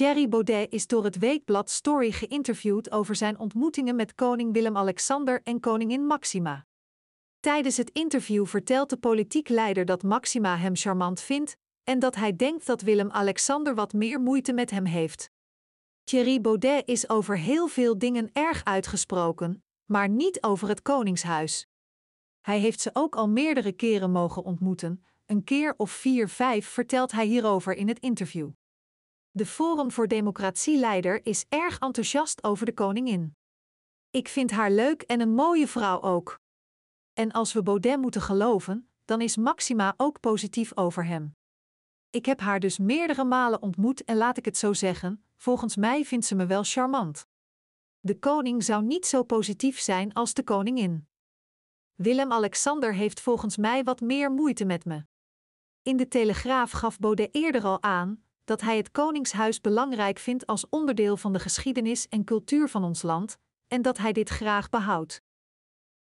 Thierry Baudet is door het weekblad Story geïnterviewd over zijn ontmoetingen met koning Willem-Alexander en koningin Maxima. Tijdens het interview vertelt de politiek leider dat Maxima hem charmant vindt en dat hij denkt dat Willem-Alexander wat meer moeite met hem heeft. Thierry Baudet is over heel veel dingen erg uitgesproken, maar niet over het Koningshuis. Hij heeft ze ook al meerdere keren mogen ontmoeten, een keer of vier, vijf vertelt hij hierover in het interview. De Forum voor Democratie-leider is erg enthousiast over de koningin. Ik vind haar leuk en een mooie vrouw ook. En als we Baudet moeten geloven, dan is Maxima ook positief over hem. Ik heb haar dus meerdere malen ontmoet en laat ik het zo zeggen, volgens mij vindt ze me wel charmant. De koning zou niet zo positief zijn als de koningin. Willem-Alexander heeft volgens mij wat meer moeite met me. In de Telegraaf gaf Baudet eerder al aan dat hij het Koningshuis belangrijk vindt als onderdeel van de geschiedenis en cultuur van ons land en dat hij dit graag behoudt.